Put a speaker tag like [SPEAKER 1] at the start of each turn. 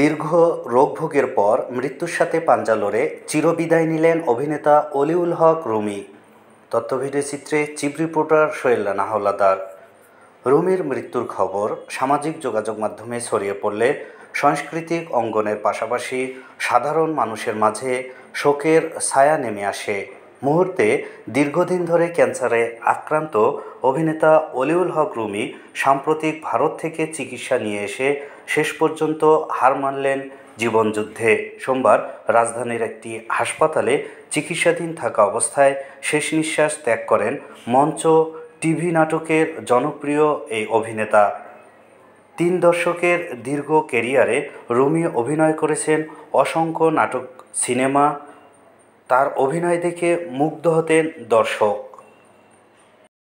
[SPEAKER 1] দীর্ঘ রোগভোগের পর মৃত্যুর সাথে পাঞ্জা লড়ে চিরবিদায় নিলেন অভিনেতা অলিউল হক রুমি তথ্যভিডিও চিত্রে চিফ রিপোর্টার সোহেল রানা রুমির মৃত্যুর খবর সামাজিক যোগাযোগ মাধ্যমে ছড়িয়ে পড়লে সাংস্কৃতিক অঙ্গনের পাশাপাশি সাধারণ মানুষের মাঝে শোকের ছায়া নেমে আসে মুহূর্তে দীর্ঘদিন ধরে ক্যান্সারে আক্রান্ত অভিনেতা অলিউল হক রুমি সাম্প্রতিক ভারত থেকে চিকিৎসা নিয়ে এসে শেষ পর্যন্ত হার মানলেন জীবনযুদ্ধে সোমবার রাজধানীর একটি হাসপাতালে চিকিৎসাধীন থাকা অবস্থায় শেষ নিঃশ্বাস ত্যাগ করেন মঞ্চ টিভি নাটকের জনপ্রিয় এই অভিনেতা তিন দশকের দীর্ঘ কেরিয়ারে রুমি অভিনয় করেছেন অসংখ্য নাটক সিনেমা তার অভিনয় দেখে মুগ্ধ হতেন দর্শক